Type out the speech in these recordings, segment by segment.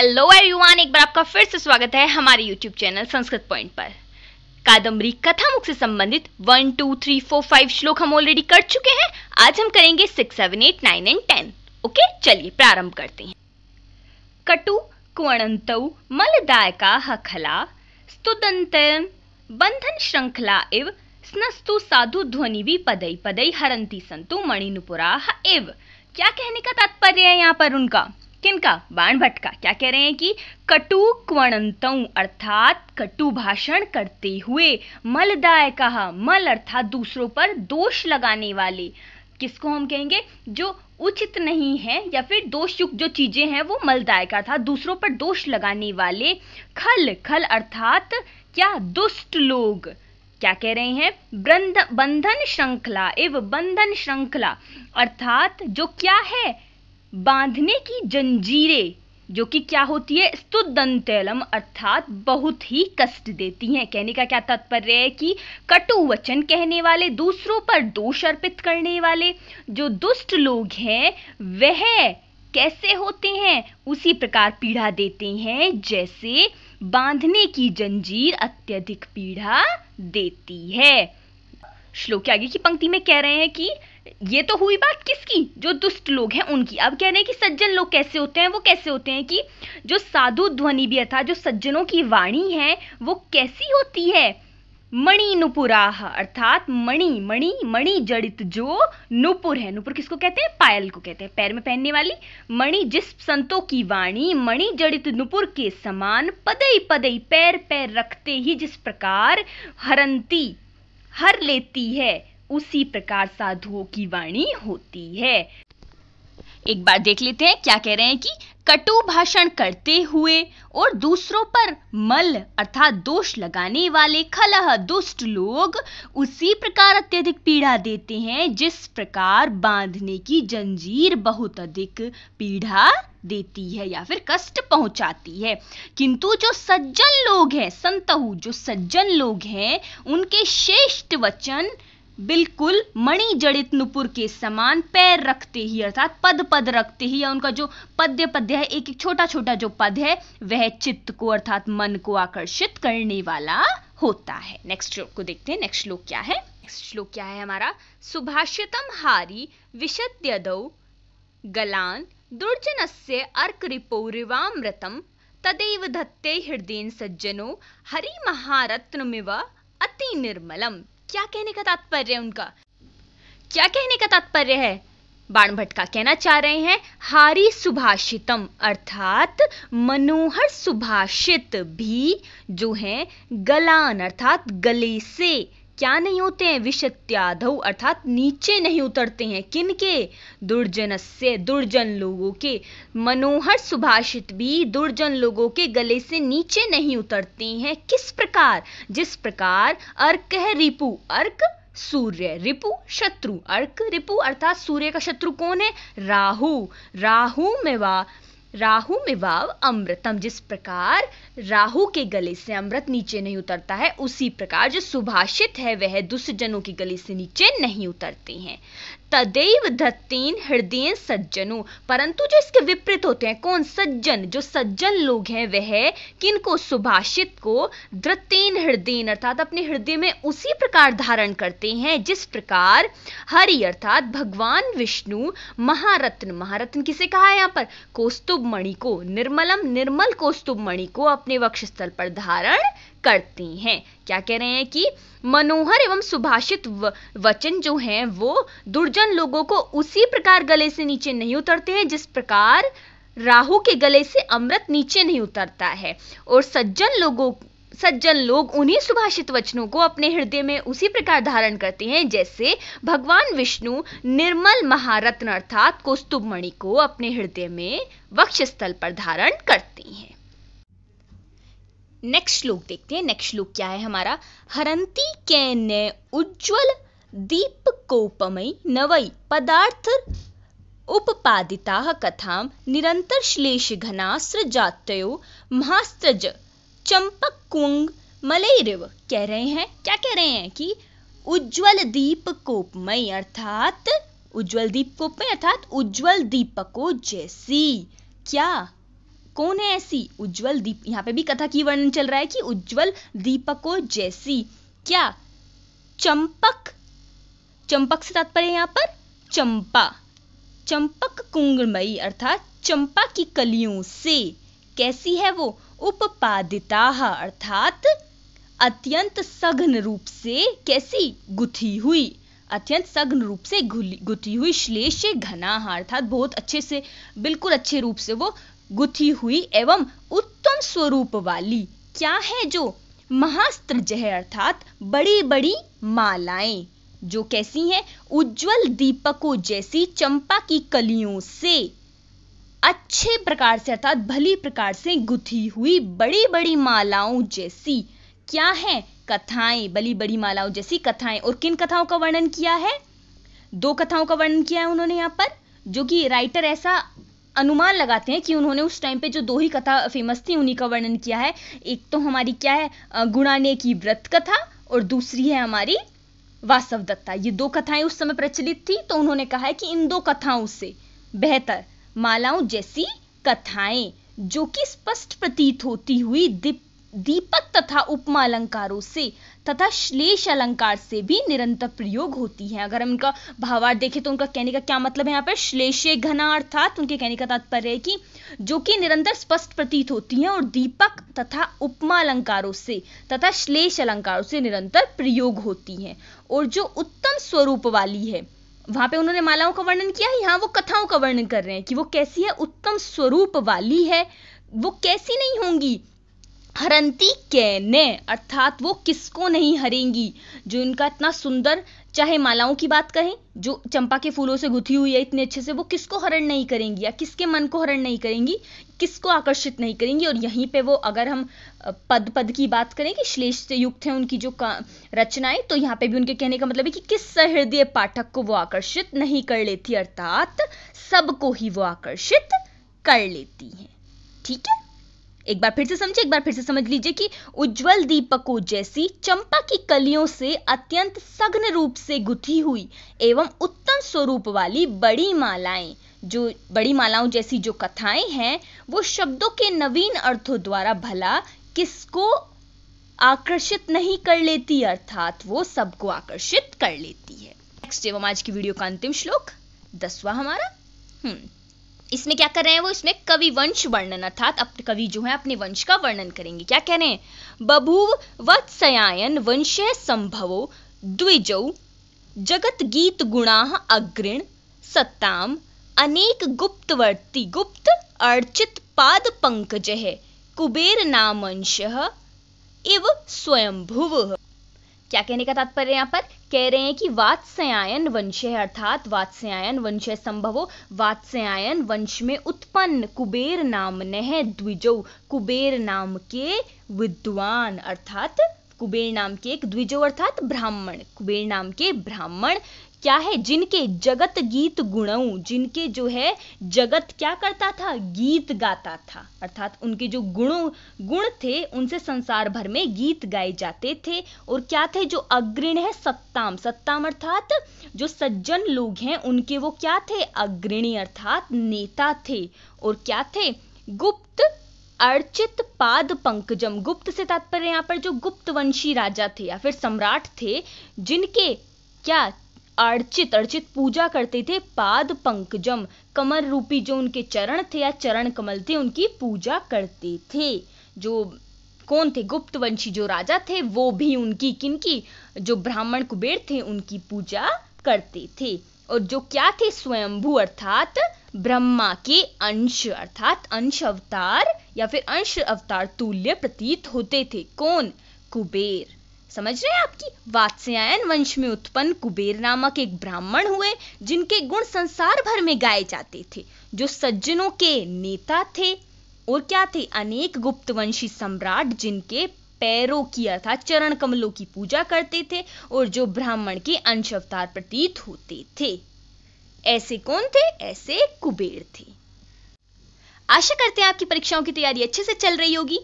hello everyone एक बार आपका फिर से स्वागत है हमारे यूट्यूब चैनल संस्कृत पॉइंट पर कादम्बरी कथामुख से संबंधित one two three four five श्लोक हम ऑलरेडी कर चुके हैं आज हम करेंगे six seven eight nine and ten okay चलिए प्रारंभ करते हैं कटु कुणंत मलदायका हखला स्तुदंत बंधन श्रृंखला इव स्नस्तु साधु ध्वनि भी पदई पदई हरंती संतु मणिनुपुरा इव क्या कहने का तात्पर्य है यहाँ पर उनका किनका बाण भट्ट का क्या कह रहे हैं कि कटु क्वणंतौ अर्थात कटु भाषण करते हुए मलदाय कहा मल अर्थात दूसरों पर दोष लगाने वाले किसको हम कहेंगे जो उचित नहीं है या फिर दोषयुक्त जो चीजें हैं वो मलदाय का था दूसरों पर दोष लगाने वाले खल खल अर्थात क्या दुष्ट लोग क्या कह रहे हैं बंधन श्रृंखला एवं बंधन श्रृंखला अर्थात जो क्या है बांधने की जंजीरें जो कि क्या होती है स्तुदंतलम अर्थात बहुत ही कष्ट देती हैं कहने का क्या तात्पर्य है कि कटु वचन कहने वाले दूसरों पर दोष अर्पित करने वाले जो दुष्ट लोग हैं वह कैसे होते हैं उसी प्रकार पीड़ा देते हैं जैसे बांधने की जंजीर अत्यधिक पीड़ा देती है श्लोक के आगे की पंक्ति में कह रहे हैं कि ये तो हुई बात किसकी जो दुष्ट लोग हैं उनकी अब कह रहे हैं कि सज्जन लोग कैसे होते हैं वो कैसे होते हैं कि जो साधु ध्वनि भी अर्थात जो सज्जनों की वाणी है वो कैसी होती है मणि नुपुराह अर्थात मणि मणि मणि जड़ित जो नुपुर है नुपुर किसको कहते हैं पायल को कहते हैं पैर में पहनने वाली मणि जिस संतों की वाणी मणि जड़ित नुपुर के समान पदई पदई पैर पैर रखते ही जिस प्रकार हरंती हर लेती है उसी प्रकार साधुओं की वाणी होती है एक बार देख लेते हैं क्या कह रहे हैं कि कटु भाषण करते हुए और दूसरों पर मल अर्थात दोष लगाने वाले खलह दुष्ट लोग उसी प्रकार अत्यधिक पीड़ा देते हैं जिस प्रकार बांधने की जंजीर बहुत अधिक पीड़ा देती है या फिर कष्ट पहुंचाती है किंतु जो सज्जन लोग हैं संतहु जो सज्जन लोग हैं उनके श्रेष्ठ वचन बिल्कुल मणि जड़ित नुपुर के समान पैर रखते ही अर्थात पद पद रखते ही या उनका जो पद्य पद्य है एक एक छोटा छोटा जो पद है वह चित्त को अर्थात मन को आकर्षित करने वाला होता है नेक्स्ट श्लोक को देखते हैं नेक्स्ट श्लोक क्या है नेक्स्ट श्लोक क्या है हमारा सुभाषितम हारी विशद्यदौ गलान से अर्क रिपोरिवामृतम तदैव तदेव धत्ते हृदय सज्जनो हरि महारत्नमिव अति निर्मलम क्या कहने का तात्पर्य है उनका क्या कहने का तात्पर्य है बाण भट्ट का कहना चाह रहे हैं हारी सुभाषितम अर्थात मनोहर सुभाषित भी जो है गलान अर्थात गले से क्या नहीं होते हैं विषत्याधव अर्थात नीचे नहीं उतरते हैं किन के दुर्जन से दुर्जन लोगों के मनोहर सुभाषित भी दुर्जन लोगों के गले से नीचे नहीं उतरते हैं किस प्रकार जिस प्रकार अर्क है रिपु अर्क सूर्य रिपु शत्रु अर्क रिपु अर्थात सूर्य का शत्रु कौन है राहु राहु में वा राहु में वाव अमृतम जिस प्रकार राहु के गले से अमृत नीचे नहीं उतरता है उसी प्रकार जो सुभाषित है वह दुष्ट जनों की गले से नीचे नहीं उतरते हैं तदैव धत्तीन हृदय सज्जनों परंतु जो इसके विपरीत होते हैं कौन सज्जन जो सज्जन लोग हैं वह किनको सुभाषित को धृतीन हृदय अर्थात अपने हृदय में उसी प्रकार धारण करते हैं जिस प्रकार हरि अर्थात भगवान विष्णु महारत्न महारत्न किसे कहा है यहाँ पर कौस्तुभ मणि को निर्मलम निर्मल कौस्तुभ मणि को अपने वक्ष पर धारण करती हैं क्या कह रहे हैं कि मनोहर एवं सुभाषित वचन जो हैं वो दुर्जन लोगों को उसी प्रकार गले से नीचे नहीं उतरते हैं जिस प्रकार राहु के गले से अमृत नीचे नहीं उतरता है और सज्जन लोगों सज्जन लोग उन्हीं सुभाषित वचनों को अपने हृदय में उसी प्रकार धारण करते हैं जैसे भगवान विष्णु निर्मल महारत्न अर्थात कौस्तुभ मणि को अपने हृदय में वक्ष स्थल पर धारण करती हैं नेक्स्ट श्लोक देखते हैं नेक्स्ट श्लोक क्या है हमारा हरंती कैन्य उज्ज्वल दीप कोपमय नवई पदार्थ उपपादिता कथा निरंतर श्लेष घनास्त्र जातयो महास्त्रज चंपक कुंग मलेरिव कह रहे हैं क्या कह रहे हैं कि उज्ज्वल दीप कोपमय अर्थात उज्ज्वल दीप कोपमय अर्थात उज्ज्वल दीपको जैसी क्या कौन है ऐसी उज्जवल दीप यहाँ पे भी कथा की वर्णन चल रहा है कि उज्जवल दीपको जैसी क्या चंपक चंपक से तात्पर्य यहाँ पर चंपा चंपक कुंगमयी अर्थात चंपा की कलियों से कैसी है वो उपादिता अर्थात अत्यंत सघन रूप से कैसी गुथी हुई अत्यंत सघन रूप से गुथी हुई श्लेष घना अर्थात बहुत अच्छे से बिल्कुल अच्छे रूप से वो गुथी हुई एवं उत्तम स्वरूप वाली क्या है जो महास्त्र जह अर्थात बड़ी बड़ी मालाएं जो कैसी हैं उज्जवल दीपकों जैसी चंपा की कलियों से अच्छे प्रकार से अर्थात भली प्रकार से गुथी हुई बड़ी बड़ी मालाओं जैसी क्या है कथाएं बली बड़ी मालाओं जैसी कथाएं और किन कथाओं का वर्णन किया है दो कथाओं का वर्णन किया है उन्होंने यहाँ पर जो कि राइटर ऐसा अनुमान लगाते हैं कि उन्होंने उस टाइम पे जो दो ही कथा फेमस थी उन्हीं का वर्णन किया है एक तो हमारी क्या है गुणाने की व्रत कथा और दूसरी है हमारी वास्तव दत्ता ये दो कथाएं उस समय प्रचलित थी तो उन्होंने कहा है कि इन दो कथाओं से बेहतर मालाओं जैसी कथाएं जो कि स्पष्ट प्रतीत होती हुई दिप दीपक तथा उपमा अलंकारों से तथा श्लेष अलंकार से भी निरंतर प्रयोग होती है अगर हम इनका भावार्थ देखें तो उनका कहने का क्या मतलब है यहाँ पर श्लेषे घना अर्थात उनके कहने का तात्पर्य है कि जो कि निरंतर स्पष्ट प्रतीत होती हैं और दीपक तथा उपमा अलंकारों से तथा श्लेष अलंकारों से निरंतर प्रयोग होती हैं और जो उत्तम स्वरूप वाली है वहां पे उन्होंने मालाओं का वर्णन किया यहाँ वो कथाओं का वर्णन कर रहे हैं कि वो कैसी है उत्तम स्वरूप वाली है वो कैसी नहीं होंगी हरंती कैने अर्थात वो किसको नहीं हरेंगी जो इनका इतना सुंदर चाहे मालाओं की बात कहें जो चंपा के फूलों से गुथी हुई है इतने अच्छे से वो किसको हरण नहीं करेंगी या किसके मन को हरण नहीं करेंगी किसको आकर्षित नहीं करेंगी और यहीं पे वो अगर हम पद पद की बात करें कि श्लेष से युक्त है उनकी जो रचनाएं तो यहाँ पे भी उनके कहने का मतलब है कि किस सहृदय पाठक को वो आकर्षित नहीं कर लेती अर्थात सबको ही वो आकर्षित कर लेती है ठीक है एक बार फिर से समझे एक बार फिर से समझ लीजिए कि उज्जवल दीपकों जैसी चंपा की कलियों से अत्यंत सघन रूप से गुथी हुई एवं उत्तम स्वरूप वाली बड़ी मालाएं जो बड़ी मालाओं जैसी जो कथाएं हैं वो शब्दों के नवीन अर्थों द्वारा भला किसको आकर्षित नहीं कर लेती अर्थात वो सबको आकर्षित कर लेती है नेक्स्ट एवं आज की वीडियो का अंतिम श्लोक दसवा हमारा हम्म इसमें क्या कर रहे हैं वो इसमें कवि वंश वर्णन अर्थात अपने कवि जो है अपने वंश का वर्णन करेंगे क्या कह रहे हैं बभुव वत्सयायन वंश संभवो द्विजौ जगत गीत गुणा अग्रिण सत्ताम अनेक गुप्तवर्ती गुप्त अर्चित पाद पंकज कुबेर नामंश इव स्वयंभुव क्या कहने का तात्पर्य यहाँ पर कह रहे हैं कि वात्स्यायन वंश है अर्थात वात्स्यायन वंश संभवो वात्स्यायन वंश में उत्पन्न कुबेर नाम नह द्विजो कुबेर नाम के विद्वान अर्थात कुबेर नाम के एक द्विजो अर्थात ब्राह्मण कुबेर नाम के ब्राह्मण क्या है जिनके जगत गीत गुणऊ जिनके जो है जगत क्या करता था गीत गाता था अर्थात उनके जो गुणों गुण थे उनसे संसार भर में गीत गाए जाते थे और क्या थे जो अग्रिण है सत्ताम सत्ताम अर्थात जो सज्जन लोग हैं उनके वो क्या थे अग्रणी अर्थात नेता थे और क्या थे गुप्त अर्चित पाद पंकजम गुप्त से तात्पर्य यहाँ पर जो गुप्त वंशी राजा थे या फिर सम्राट थे जिनके क्या अर्चित अर्चित पूजा करते थे पाद पंकजम कमर रूपी जो उनके चरण थे या चरण कमल थे उनकी पूजा करते थे जो कौन थे गुप्त वंशी जो राजा थे वो भी उनकी किनकी जो ब्राह्मण कुबेर थे उनकी पूजा करते थे और जो क्या थे स्वयंभू अर्थात ब्रह्मा के अंश अर्थात अंश अवतार या फिर अंश अवतार तुल्य प्रतीत होते थे कौन कुबेर समझ रहे हैं आपकी वात्स्यायन वंश में उत्पन्न कुबेर नामक एक ब्राह्मण हुए जिनके गुण संसार भर में गाए जाते थे जो सज्जनों के नेता थे और क्या थे अनेक गुप्त वंशी सम्राट जिनके पैरों की अर्थात चरण कमलों की पूजा करते थे और जो ब्राह्मण के अंश अवतार प्रतीत होते थे ऐसे कौन थे ऐसे कुबेर थे आशा करते हैं आपकी परीक्षाओं की तैयारी अच्छे से चल रही होगी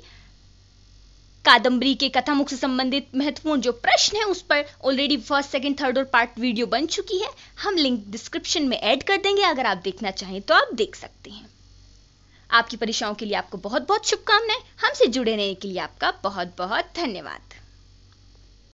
कादम्बरी के कथामुख से संबंधित महत्वपूर्ण जो प्रश्न है उस पर ऑलरेडी फर्स्ट सेकंड थर्ड और पार्ट वीडियो बन चुकी है हम लिंक डिस्क्रिप्शन में ऐड कर देंगे अगर आप देखना चाहें तो आप देख सकते हैं आपकी परीक्षाओं के लिए आपको बहुत बहुत शुभकामनाएं हमसे जुड़े रहने के लिए आपका बहुत बहुत धन्यवाद